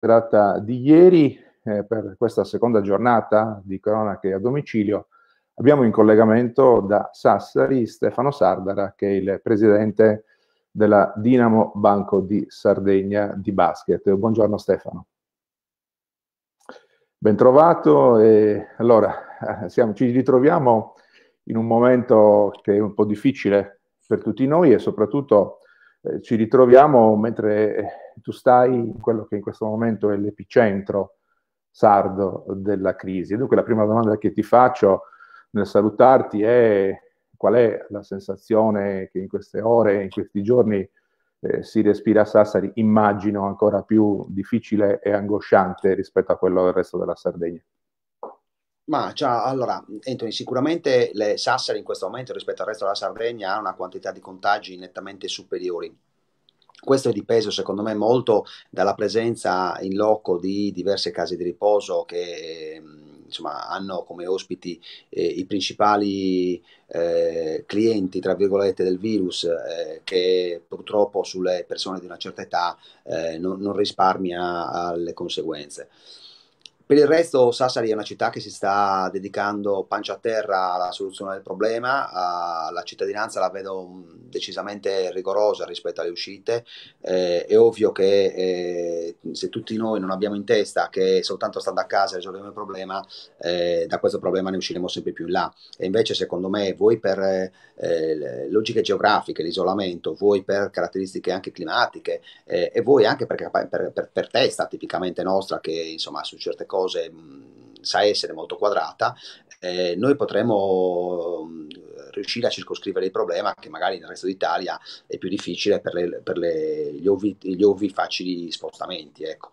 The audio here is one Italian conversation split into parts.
serata di ieri, eh, per questa seconda giornata di cronache a domicilio, abbiamo in collegamento da Sassari Stefano Sardara, che è il presidente della Dinamo Banco di Sardegna di basket. Buongiorno Stefano. Bentrovato. E allora, eh, siamo, ci ritroviamo in un momento che è un po' difficile per tutti noi e soprattutto eh, ci ritroviamo mentre eh, tu stai in quello che in questo momento è l'epicentro sardo della crisi. Dunque la prima domanda che ti faccio nel salutarti è qual è la sensazione che in queste ore, in questi giorni eh, si respira a Sassari, immagino ancora più difficile e angosciante rispetto a quello del resto della Sardegna. Ma già, cioè, allora, Anthony, sicuramente le Sassari in questo momento rispetto al resto della Sardegna hanno una quantità di contagi nettamente superiori. Questo è dipeso secondo me molto dalla presenza in loco di diverse case di riposo che insomma, hanno come ospiti eh, i principali eh, clienti tra virgolette del virus eh, che purtroppo sulle persone di una certa età eh, non, non risparmia le conseguenze. Per il resto Sassari è una città che si sta dedicando pancia a terra alla soluzione del problema, la cittadinanza la vedo decisamente rigorosa rispetto alle uscite. Eh, è ovvio che eh, se tutti noi non abbiamo in testa che soltanto stando a casa risolviamo il problema, eh, da questo problema ne usciremo sempre più in là. E invece, secondo me, voi per eh, logiche geografiche, l'isolamento, voi per caratteristiche anche climatiche eh, e voi anche perché, per, per, per, testa tipicamente nostra, che insomma su certe cose mh, sa essere molto quadrata, eh, noi potremo. Mh, riuscire a circoscrivere il problema che magari nel resto d'Italia è più difficile per, le, per le, gli, ovvi, gli, ovvi, facili spostamenti. Ecco.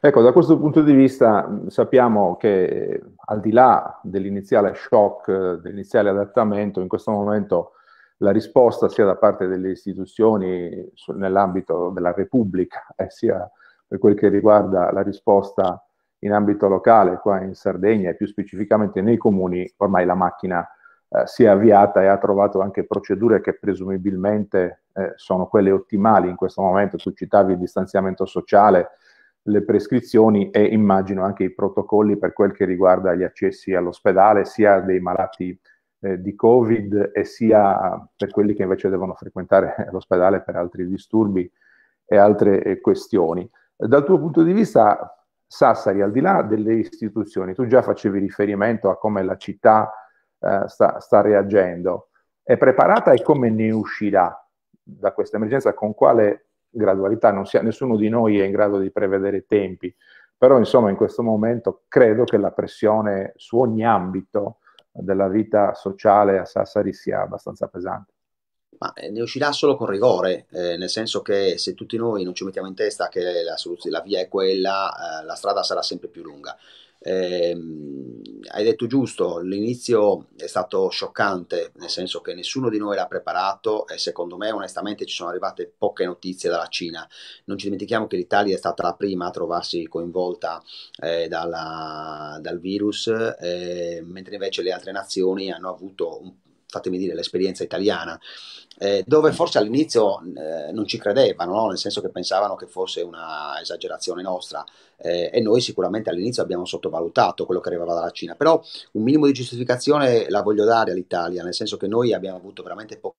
ecco, da questo punto di vista sappiamo che eh, al di là dell'iniziale shock, eh, dell'iniziale adattamento, in questo momento la risposta sia da parte delle istituzioni nell'ambito della Repubblica eh, sia per quel che riguarda la risposta in ambito locale qua in Sardegna e più specificamente nei comuni, ormai la macchina eh, si è avviata e ha trovato anche procedure che presumibilmente eh, sono quelle ottimali in questo momento. Tu citavi il distanziamento sociale, le prescrizioni e immagino anche i protocolli per quel che riguarda gli accessi all'ospedale, sia dei malati eh, di Covid e sia per quelli che invece devono frequentare l'ospedale per altri disturbi e altre eh, questioni. Dal tuo punto di vista, Sassari, al di là delle istituzioni, tu già facevi riferimento a come la città eh, sta, sta, reagendo. È preparata e come ne uscirà da questa emergenza? Con quale gradualità? Ha, nessuno di noi è in grado di prevedere i tempi, però insomma in questo momento credo che la pressione su ogni ambito della vita sociale a Sassari sia abbastanza pesante. Ma eh, ne uscirà solo con rigore, eh, nel senso che se tutti noi non ci mettiamo in testa che la, la via è quella, eh, la strada sarà sempre più lunga. Eh, hai detto giusto, l'inizio è stato scioccante, nel senso che nessuno di noi era preparato e secondo me onestamente ci sono arrivate poche notizie dalla Cina. Non ci dimentichiamo che l'Italia è stata la prima a trovarsi coinvolta eh, dalla, dal virus, eh, mentre invece le altre nazioni hanno avuto un fatemi dire, l'esperienza italiana, eh, dove forse all'inizio eh, non ci credevano, no? nel senso che pensavano che fosse una esagerazione nostra eh, e noi sicuramente all'inizio abbiamo sottovalutato quello che arrivava dalla Cina, però un minimo di giustificazione la voglio dare all'Italia, nel senso che noi abbiamo avuto veramente poche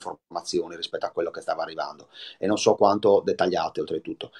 informazioni rispetto a quello che stava arrivando e non so quanto dettagliate oltretutto.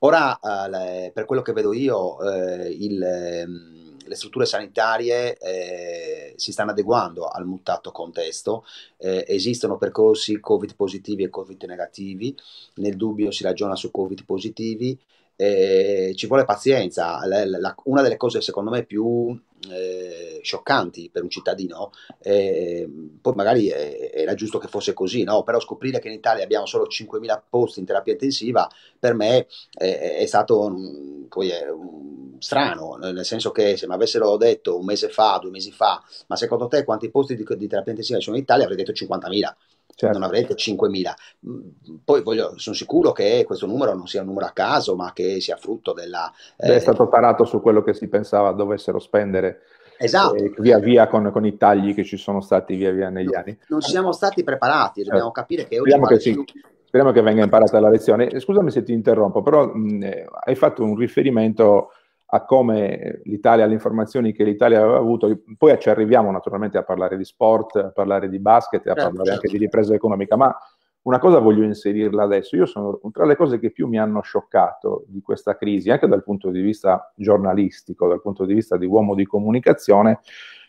Ora, eh, per quello che vedo io, eh, il ehm, le strutture sanitarie eh, si stanno adeguando al mutato contesto, eh, esistono percorsi Covid positivi e Covid negativi, nel dubbio si ragiona su Covid positivi, eh, ci vuole pazienza, la, la, una delle cose secondo me più eh, scioccanti per un cittadino, eh, poi magari eh, era giusto che fosse così, no? però scoprire che in Italia abbiamo solo 5.000 posti in terapia intensiva per me eh, è stato mh, è, mh, strano, nel senso che se mi avessero detto un mese fa, due mesi fa, ma secondo te quanti posti di, di terapia intensiva ci sono in Italia avrei detto 50.000 Certo. non avrete 5.000. Mm, poi voglio, sono sicuro che questo numero non sia un numero a caso, ma che sia frutto della... Eh... È stato tarato su quello che si pensava dovessero spendere. Esatto. Eh, via via con, con, i tagli che ci sono stati via via negli no, anni. Non siamo stati preparati, certo. dobbiamo capire che Speriamo che, sì. Speriamo che venga imparata la lezione. Scusami se ti interrompo, però mh, mm, eh, hai fatto un riferimento a come l'Italia, alle informazioni che l'Italia aveva avuto, poi ci arriviamo naturalmente a parlare di sport, a parlare di basket, a certo, parlare certo. anche di ripresa economica, ma una cosa voglio inserirla adesso, io sono tra le cose che più mi hanno scioccato di questa crisi, anche dal punto di vista giornalistico, dal punto di vista di uomo di comunicazione,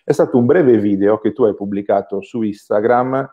è stato un breve video che tu hai pubblicato su Instagram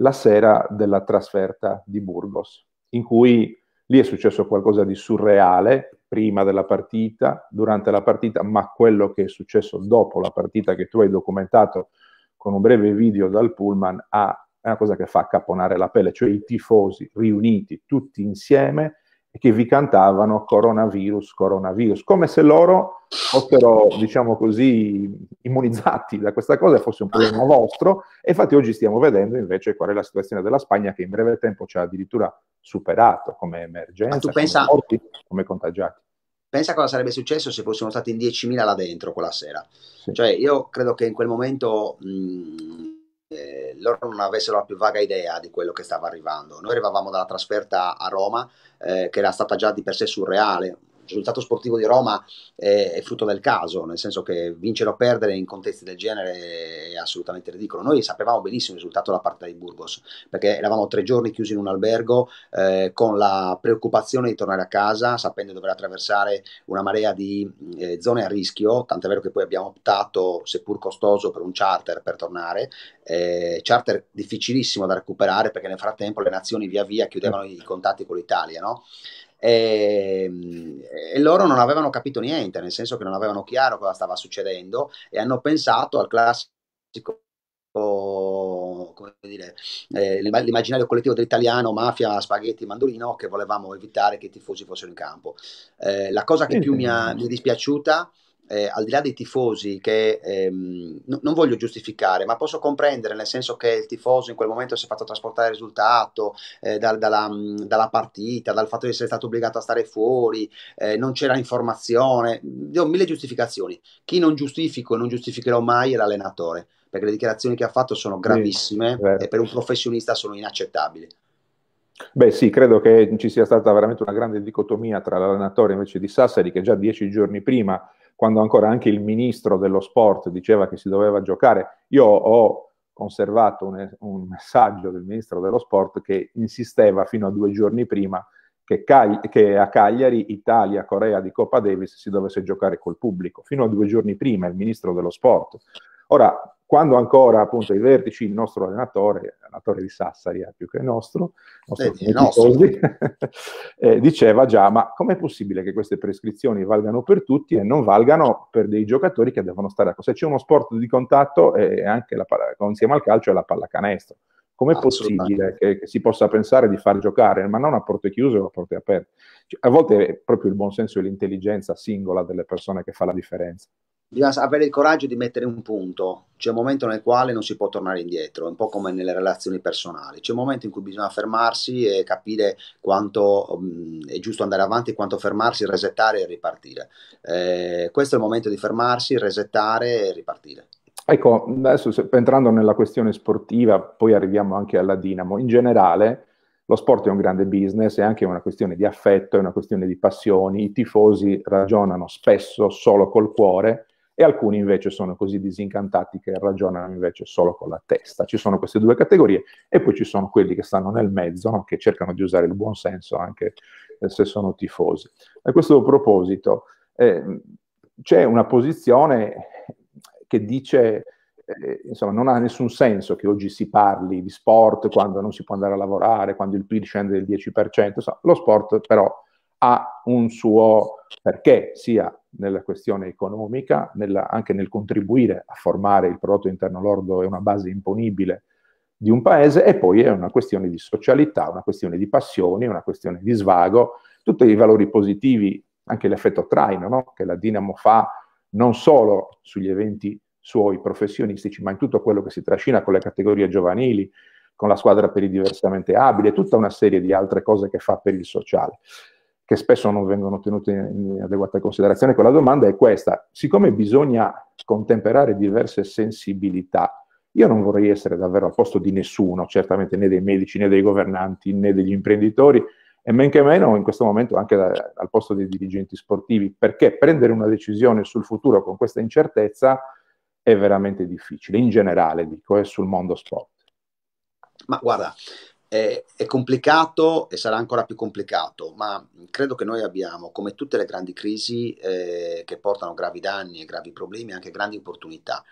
la sera della trasferta di Burgos, in cui Lì è successo qualcosa di surreale prima della partita, durante la partita, ma quello che è successo dopo la partita che tu hai documentato con un breve video dal pullman ha, è una cosa che fa caponare la pelle, cioè i tifosi riuniti tutti insieme e che vi cantavano coronavirus, coronavirus, come se loro fossero, diciamo così, immunizzati da questa cosa e fosse un problema vostro. E infatti oggi stiamo vedendo invece qual è la situazione della Spagna che in breve tempo ci ha addirittura superato come emergenza, pensa, come morti, come contagiati. Pensa cosa sarebbe successo se fossimo stati in 10.000 là dentro quella sera. Sì. Cioè io credo che in quel momento... Mh, eh, loro non avessero la più vaga idea di quello che stava arrivando. Noi arrivavamo dalla trasferta a Roma, eh, che era stata già di per sé surreale, il risultato sportivo di Roma è, è, frutto del caso, nel senso che vincere o perdere in contesti del genere è assolutamente ridicolo. Noi sapevamo benissimo il risultato della partita di Burgos, perché eravamo tre giorni chiusi in un albergo eh, con la preoccupazione di tornare a casa, sapendo di dover attraversare una marea di eh, zone a rischio, tant'è vero che poi abbiamo optato, seppur costoso, per un charter per tornare, eh, charter difficilissimo da recuperare perché nel frattempo le nazioni via via chiudevano i contatti con l'Italia, no? e, ehm, e, loro non avevano capito niente, nel senso che non avevano chiaro cosa stava succedendo e hanno pensato al classico come dire, eh, l'immaginario collettivo dell'italiano, mafia, spaghetti, mandolino, che volevamo evitare che i tifosi fossero in campo. Eh, la cosa che più mi, ha, mi è dispiaciuta eh, al di là dei tifosi che ehm, no, non voglio giustificare, ma posso comprendere nel senso che il tifoso in quel momento si è fatto trasportare il risultato eh, da, dalla, mm, dalla, partita, dal fatto di essere stato obbligato a stare fuori, eh, non c'era informazione, ho mille giustificazioni. Chi non giustifico e non giustificherò mai è l'allenatore, perché le dichiarazioni che ha fatto sono gravissime sì, e per un professionista sono inaccettabili. Beh sì, credo che ci sia stata veramente una grande dicotomia tra l'allenatore invece di Sassari che già dieci giorni prima quando ancora anche il ministro dello sport diceva che si doveva giocare, io ho conservato un, un messaggio del ministro dello sport che insisteva fino a due giorni prima che, Cagli- che a Cagliari, Italia, Corea di Coppa Davis si dovesse giocare col pubblico, fino a due giorni prima il ministro dello sport. Ora, quando ancora appunto ai vertici il nostro allenatore, allenatore di Sassari eh, più che il nostro, nostro, eh, nostro. eh, diceva già ma com'è possibile che queste prescrizioni valgano per tutti e non valgano per dei giocatori che devono stare a se c'è uno sport di contatto eh, anche la, insieme al calcio è la pallacanestro com'è possibile che, che, si possa pensare di far giocare ma non a porte chiuse o a porte aperte cioè, a volte è proprio il buonsenso e l'intelligenza singola delle persone che fa la differenza bisogna avere il coraggio di mettere un punto, c'è un momento nel quale non si può tornare indietro, un po' come nelle relazioni personali, c'è un momento in cui bisogna fermarsi e capire quanto mh, mhmm, è giusto andare avanti, quanto fermarsi, resettare e ripartire. Eh, questo è il momento di fermarsi, resettare e ripartire. Ecco, adesso entrando nella questione sportiva, poi arriviamo anche alla Dinamo. In generale, lo sport è un grande business, è anche una questione di affetto, è una questione di passioni. I tifosi ragionano spesso solo col cuore e alcuni invece sono così disincantati che ragionano invece solo con la testa. Ci sono queste due categorie e poi ci sono quelli che stanno nel mezzo, no? che cercano di usare il buon senso anche eh, se sono tifosi. A questo proposito eh, c'è una posizione che dice... Eh, insomma, non ha nessun senso che oggi si parli di sport quando non si può andare a lavorare, quando il PIL scende del 10%. Insomma, lo sport però ha un suo perché, sia nella questione economica, nella, anche nel contribuire a formare il prodotto interno lordo e una base imponibile di un paese e poi è una questione di socialità, una questione di passioni, una questione di svago, tutti i valori positivi, anche l'effetto traino no? che la Dinamo fa non solo sugli eventi suoi professionistici, ma in tutto quello che si trascina con le categorie giovanili, con la squadra per i diversamente abili, tutta una serie di altre cose che fa per il sociale che spesso non vengono tenute in adeguata considerazione, quella ecco, domanda è questa. Siccome bisogna contemperare diverse sensibilità, io non vorrei essere davvero al posto di nessuno, certamente né dei medici, né dei governanti, né degli imprenditori, e men che meno in questo momento anche da, al posto dei dirigenti sportivi, perché prendere una decisione sul futuro con questa incertezza è veramente difficile, in generale dico, è eh, sul mondo sport. Ma guarda, è, è, complicato e sarà ancora più complicato, ma credo che noi abbiamo, come tutte le grandi crisi eh, che portano gravi danni e gravi problemi, anche grandi opportunità.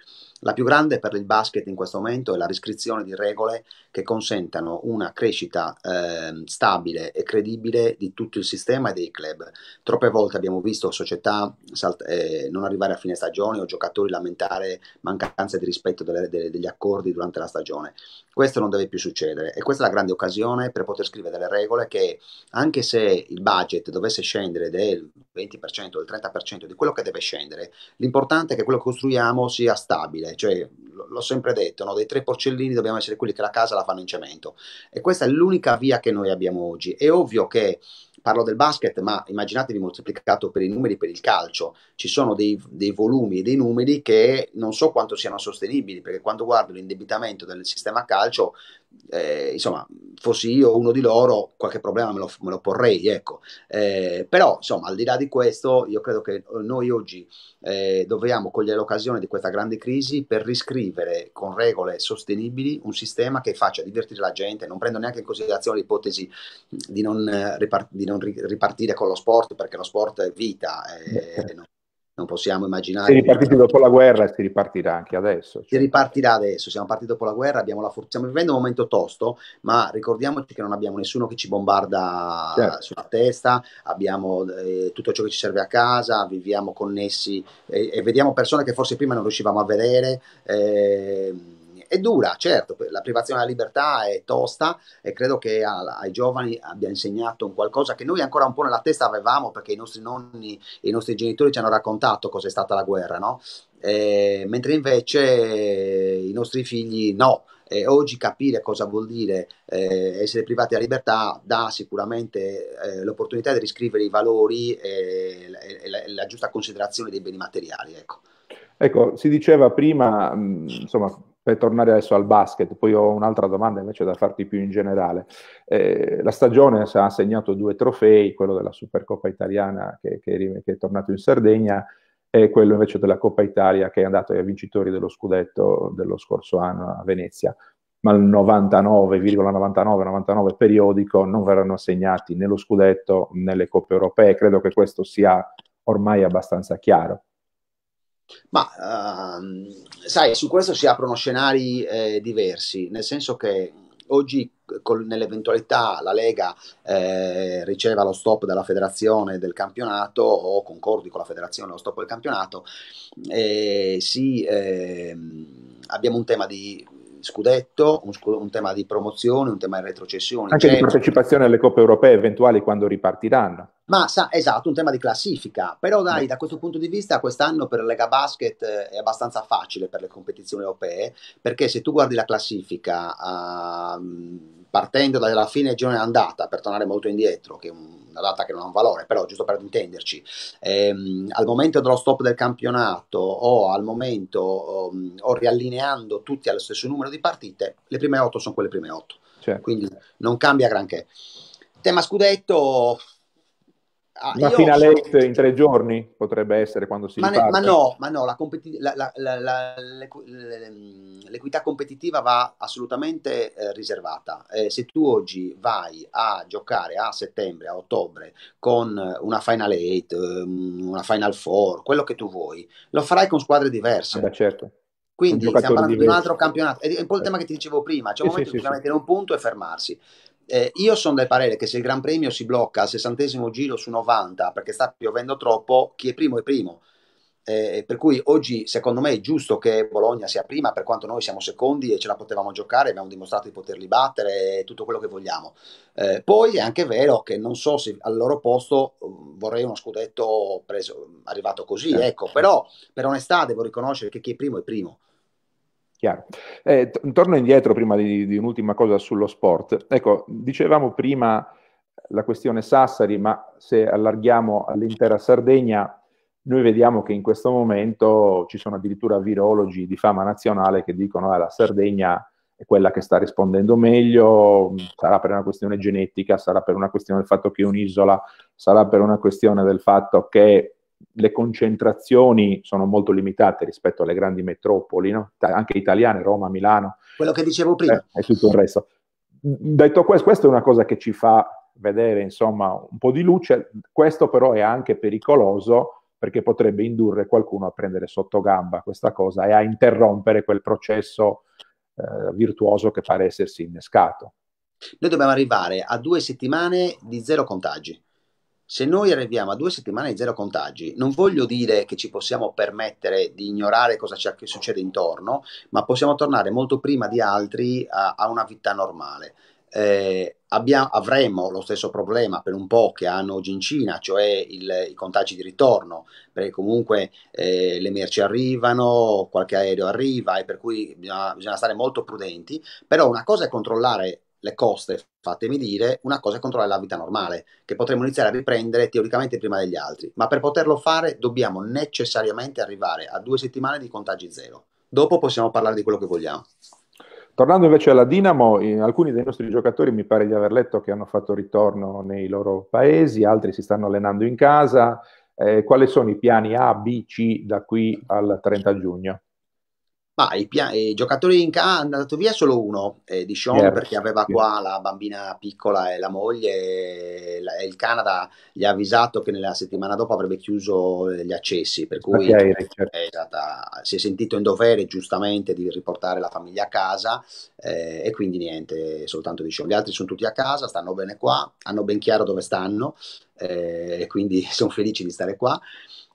La più grande per il basket in questo momento è la riscrizione di regole che consentano una crescita eh, stabile e credibile di tutto il sistema e dei club. Troppe volte abbiamo visto società salt- eh, non arrivare a fine stagione o giocatori lamentare mancanza di rispetto delle, delle, degli accordi durante la stagione. Questo non deve più succedere e questa è la grande occasione per poter scrivere delle regole che anche se il budget dovesse scendere del 20% o del 30% di quello che deve scendere, l'importante è che quello che costruiamo sia stabile cioè l'ho sempre detto, no? dei tre porcellini dobbiamo essere quelli che la casa la fanno in cemento e questa è l'unica via che noi abbiamo oggi. È ovvio che parlo del basket, ma immaginatevi moltiplicato per i numeri per il calcio. Ci sono dei, dei volumi e dei numeri che non so quanto siano sostenibili, perché quando guardo l'indebitamento del sistema calcio, eh, insomma, fossi io uno di loro, qualche problema me lo, me lo porrei, ecco. Eh, però, insomma, al di là di questo, io credo che noi oggi eh, dobbiamo cogliere l'occasione di questa grande crisi per riscrivere con regole sostenibili un sistema che faccia divertire la gente. Non prendo neanche in considerazione l'ipotesi di non, eh, ripart- di non ri- ripartire con lo sport, perché lo sport è vita, eh, non, non possiamo immaginare. Si ripartiti dopo la guerra e si ripartirà anche adesso. Cioè. Si ripartirà adesso, siamo partiti dopo la guerra, abbiamo la for- stiamo vivendo un momento tosto, ma ricordiamoci che non abbiamo nessuno che ci bombarda certo. sulla testa, abbiamo eh, tutto ciò che ci serve a casa, viviamo connessi eh, e vediamo persone che forse prima non riuscivamo a vedere, eh, è dura, certo, la privazione della libertà è tosta e credo che a, ai giovani abbia insegnato un qualcosa che noi ancora un po' nella testa avevamo perché i nostri nonni e i nostri genitori ci hanno raccontato cos'è stata la guerra, no? Eh, mentre invece i nostri figli no. E oggi capire cosa vuol dire eh, essere privati della libertà dà sicuramente eh, l'opportunità di riscrivere i valori e, e, la, e, la, giusta considerazione dei beni materiali. Ecco, ecco si diceva prima, mh, insomma, per tornare adesso al basket, poi ho un'altra domanda invece da farti più in generale. Eh, la stagione si ha segnato due trofei, quello della Supercoppa italiana che, che, che, è tornato in Sardegna e quello invece della Coppa Italia che è andato ai vincitori dello scudetto dello scorso anno a Venezia. Ma il 99 periodico non verranno assegnati nello scudetto nelle coppe europee. Credo che questo sia ormai abbastanza chiaro. Ma uh, sai, su questo si aprono scenari eh, diversi, nel senso che oggi eh, con, nell'eventualità la Lega eh, riceva lo stop della federazione del campionato o concordi con la federazione lo stop del campionato, eh, sì, eh, abbiamo un tema di scudetto, un, scu- un, tema di promozione, un tema di retrocessione. Anche di partecipazione alle coppe europee eventuali quando ripartiranno. Ma sa, esatto, un tema di classifica, però dai, da questo punto di vista quest'anno per Lega Basket eh, è abbastanza facile per le competizioni europee, perché se tu guardi la classifica uh, partendo dalla fine girone andata, per tornare molto indietro, che è una data che non ha un valore, però giusto per intenderci, ehm, al momento dello stop del campionato o al momento um, o riallineando tutti allo stesso numero di partite, le prime otto sono quelle prime otto, certo. quindi non cambia granché. Tema scudetto, Ah, Una finalette sono... in tre giorni potrebbe essere quando si ma, ne, ma no, ma no competi- la, la, la, mm, l'equità competitiva va assolutamente eh, riservata. Eh, se tu oggi vai a giocare a settembre, a ottobre con una Final eight mm, una Final four, quello che tu vuoi, lo farai con squadre diverse. Ah, beh, certo. Quindi stiamo parlando di un altro campionato. È un po' il eh. tema che ti dicevo prima: c'è cioè un sì, momento sì, in cui sì, bisogna mettere un punto e fermarsi. Eh, io sono del parere che se il Gran Premio si blocca al sessantesimo giro su 90 perché sta piovendo troppo, chi è primo è primo. Eh, per cui oggi secondo me è giusto che Bologna sia prima per quanto noi siamo secondi e ce la potevamo giocare, abbiamo dimostrato di poterli battere e tutto quello che vogliamo. Eh, poi è anche vero che non so se al loro posto mm, vorrei uno scudetto preso, arrivato così, certo, ecco, certo. però per onestà devo riconoscere che chi è primo è primo. Chiaro. Eh, t- torno indietro prima di, di, un'ultima cosa sullo sport. Ecco, dicevamo prima la questione Sassari, ma se allarghiamo all'intera Sardegna, noi vediamo che in questo momento ci sono addirittura virologi di fama nazionale che dicono che ah, la Sardegna è quella che sta rispondendo meglio, sarà per una questione genetica, sarà per una questione del fatto che è un'isola, sarà per una questione del fatto che le concentrazioni sono molto limitate rispetto alle grandi metropoli, no? anche italiane, Roma, Milano. Quello che dicevo prima. Eh, e tutto il resto. Detto questo, questa è una cosa che ci fa vedere insomma un po' di luce, questo però è anche pericoloso perché potrebbe indurre qualcuno a prendere sotto gamba questa cosa e a interrompere quel processo eh, virtuoso che pare essersi innescato. Noi dobbiamo arrivare a due settimane di zero contagi se noi arriviamo a due settimane di zero contagi, non voglio dire che ci possiamo permettere di ignorare cosa che succede intorno, ma possiamo tornare molto prima di altri a, a una vita normale. Eh, abbiamo, avremo lo stesso problema per un po' che hanno oggi in Cina, cioè il, i contagi di ritorno, perché comunque eh, le merci arrivano, qualche aereo arriva e per cui bisogna, bisogna stare molto prudenti, però una cosa è controllare le coste, fatemi dire, una cosa è controllare la vita normale, che potremmo iniziare a riprendere teoricamente prima degli altri, ma per poterlo fare dobbiamo necessariamente arrivare a due settimane di contagi zero. Dopo possiamo parlare di quello che vogliamo. Tornando invece alla Dinamo, in alcuni dei nostri giocatori mi pare di aver letto che hanno fatto ritorno nei loro paesi, altri si stanno allenando in casa. Eh, quali sono i piani A, B, C da qui al 30 giugno? Ma i, pia- i eh, giocatori in Canada hanno andato via solo uno eh, di Sean yeah, perché aveva yeah. qua la bambina piccola e la moglie e, eh, la- e, il Canada gli ha avvisato che nella settimana dopo avrebbe chiuso eh, gli accessi, per cui okay, eh, certo. è stata, si è sentito in dovere giustamente di riportare la famiglia a casa eh, e quindi niente, soltanto di Sean. Gli altri sono tutti a casa, stanno bene qua, hanno ben chiaro dove stanno e quindi sono felici di stare qua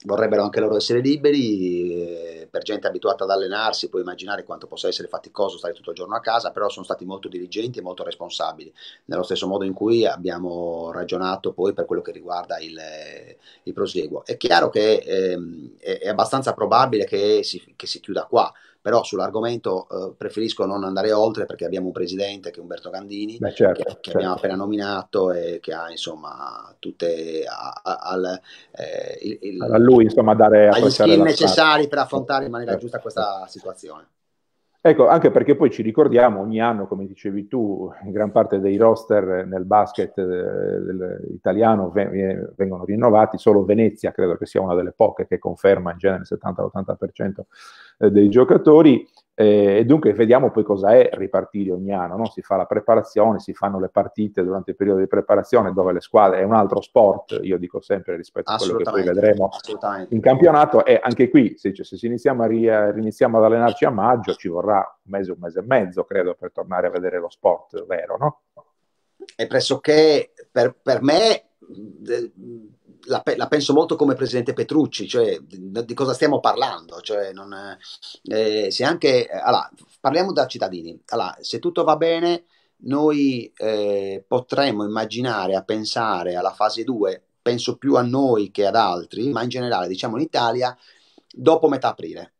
vorrebbero anche loro essere liberi, eh, per gente abituata ad allenarsi puoi immaginare quanto possa essere faticoso stare tutto il giorno a casa, però sono stati molto diligenti e molto responsabili, nello stesso modo in cui abbiamo ragionato poi per quello che riguarda il, eh, il proseguo. È chiaro che ehm, è, abbastanza probabile che si, che si chiuda qua, però sull'argomento eh, preferisco non andare oltre perché abbiamo un presidente che è Umberto Gandini, Beh, certo, che, che certo. abbiamo appena nominato e che ha insomma tutte a, a, al, eh, il, il, a lui insomma dare agli skill necessari per affrontare in maniera certo, giusta certo. questa situazione. Ecco, anche perché poi ci ricordiamo ogni anno, come dicevi tu, in gran parte dei roster nel basket eh, italiano eh, vengono rinnovati, solo Venezia credo che sia una delle poche che conferma in genere il 70-80% eh, dei giocatori eh, e dunque vediamo poi cosa è ripartire ogni anno, no? si fa la preparazione, si fanno le partite durante il periodo di preparazione dove le squadre, è un altro sport, io dico sempre rispetto a quello che poi vedremo in campionato e anche qui se, cioè, se iniziamo, a ri- iniziamo ad allenarci a maggio ci vorrà un mese, un mese e mezzo credo per tornare a vedere lo sport vero, no? È pressoché per, per me la, la, penso molto come presidente Petrucci, cioè di, di cosa stiamo parlando? Cioè, non, eh, eh, se anche, allora, parliamo da cittadini, allora, se tutto va bene noi eh, potremmo immaginare a pensare alla fase 2, penso più a noi che ad altri, ma in generale diciamo in Italia, dopo metà aprile.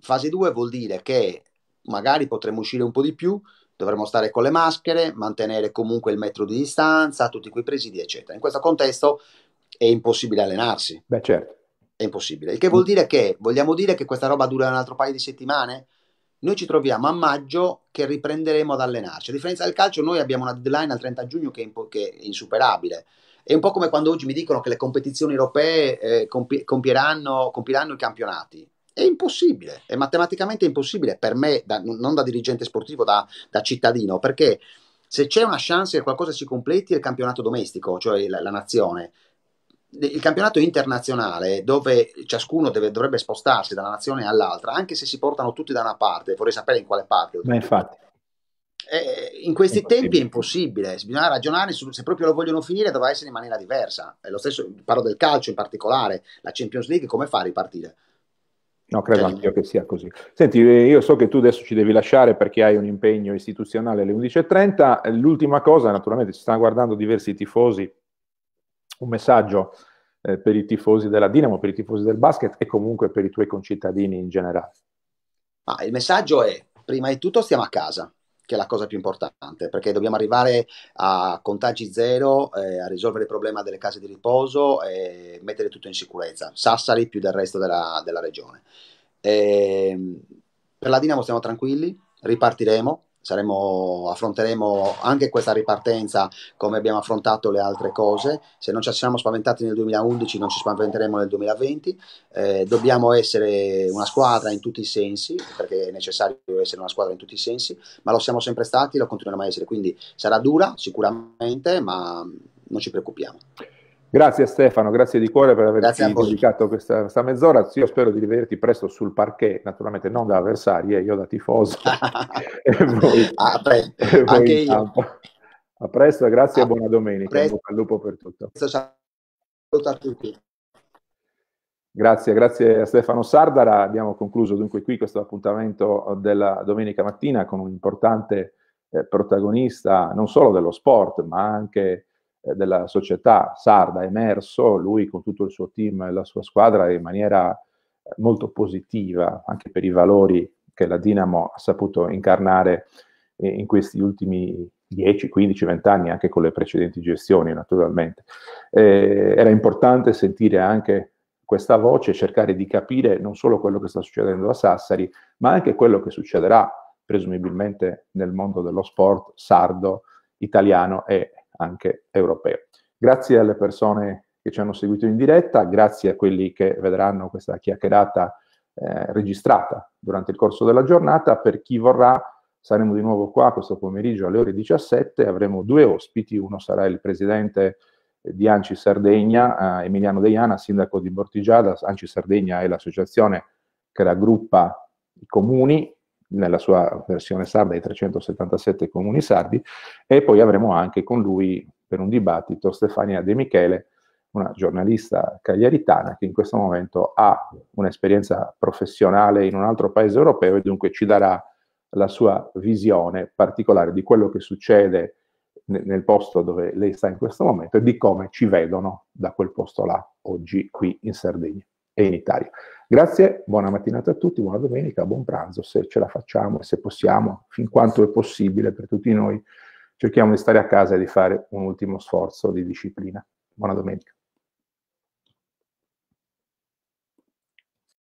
Fase 2 vuol dire che magari potremmo uscire un po' di più, Dovremmo stare con le maschere, mantenere comunque il metro di distanza, tutti quei presidi, eccetera. In questo contesto è impossibile allenarsi. Beh, certo. È impossibile. Il che vuol dire che, vogliamo dire che questa roba dura un altro paio di settimane? Noi ci troviamo a maggio che riprenderemo ad allenarci. A differenza del calcio, noi abbiamo una deadline al 30 giugno che è, impo- che è insuperabile. È un po' come quando oggi mi dicono che le competizioni europee eh, compi- compieranno, compiranno i campionati. È impossibile, è matematicamente impossibile per me, da, non da dirigente sportivo, da, da, cittadino, perché se c'è una chance che qualcosa si completi è il campionato domestico, cioè la, la nazione. Il campionato internazionale, dove ciascuno deve, dovrebbe spostarsi da una nazione all'altra, anche se si portano tutti da una parte, vorrei sapere in quale parte. Ma infatti, eh, in questi è tempi è impossibile, bisogna ragionare su, se proprio lo vogliono finire dovrà essere in maniera diversa. È lo stesso, parlo del calcio in particolare, la Champions League come fa a ripartire? No, credo certo. anch'io che sia così. Senti, eh, io so che tu adesso ci devi lasciare perché hai un impegno istituzionale alle 11.30. Eh, l'ultima cosa, naturalmente, ci stanno guardando diversi tifosi, un messaggio eh, per i tifosi della Dinamo, per i tifosi del basket e comunque per i tuoi concittadini in generale. Ah, il messaggio è, prima di tutto, stiamo a casa che è la cosa più importante, perché dobbiamo arrivare a contagi zero, eh, a risolvere il problema delle case di riposo e mettere tutto in sicurezza, Sassari più del resto della, della regione. E, ehm, per la Dinamo stiamo tranquilli, ripartiremo, saremo, affronteremo anche questa ripartenza come abbiamo affrontato le altre cose. Se non ci siamo spaventati nel 2011, non ci spaventeremo nel 2020. Eh, dobbiamo essere una squadra in tutti i sensi, perché è necessario essere una squadra in tutti i sensi, ma lo siamo sempre stati, lo continueremo a essere. Quindi sarà dura sicuramente, ma non ci preoccupiamo. Grazie Stefano, grazie di cuore per averci dedicato questa, questa, mezz'ora. Io spero di rivederti presto sul parquet, naturalmente non da avversarie, io da tifoso. e voi, ah, beh, anche io. A presto, grazie a e ah, buona domenica. Presto. Bocca al lupo per tutto. Saluto a tutti. Grazie, grazie a Stefano Sardara. Abbiamo concluso dunque qui questo appuntamento della domenica mattina con un importante eh, protagonista non solo dello sport, ma anche eh, della società sarda emerso, lui con tutto il suo team e la sua squadra in maniera eh, molto positiva, anche per i valori che la Dinamo ha saputo incarnare eh, in questi ultimi 10, 15, 20 anni, anche con le precedenti gestioni naturalmente. Eh, era importante sentire anche questa voce, cercare di capire non solo quello che sta succedendo a Sassari, ma anche quello che succederà presumibilmente nel mondo dello sport sardo, italiano e anche europeo. Grazie alle persone che ci hanno seguito in diretta, grazie a quelli che vedranno questa chiacchierata eh, registrata durante il corso della giornata. Per chi vorrà, saremo di nuovo qua questo pomeriggio alle ore 17. Avremo due ospiti: uno sarà il presidente di Anci Sardegna, eh, Emiliano Deiana, sindaco di Bortigiada. Anci Sardegna è l'associazione che raggruppa i comuni nella sua versione sarda i 377 comuni sardi, e poi avremo anche con lui per un dibattito Stefania De Michele, una giornalista cagliaritana che in questo momento ha un'esperienza professionale in un altro paese europeo e dunque ci darà la sua visione particolare di quello che succede nel posto dove lei sta in questo momento e di come ci vedono da quel posto là oggi qui in Sardegna e in Italia. Grazie, buona mattinata a tutti, buona domenica, buon pranzo se ce la facciamo e se possiamo, fin quanto è possibile per tutti noi, cerchiamo di stare a casa e di fare un ultimo sforzo di disciplina. Buona domenica.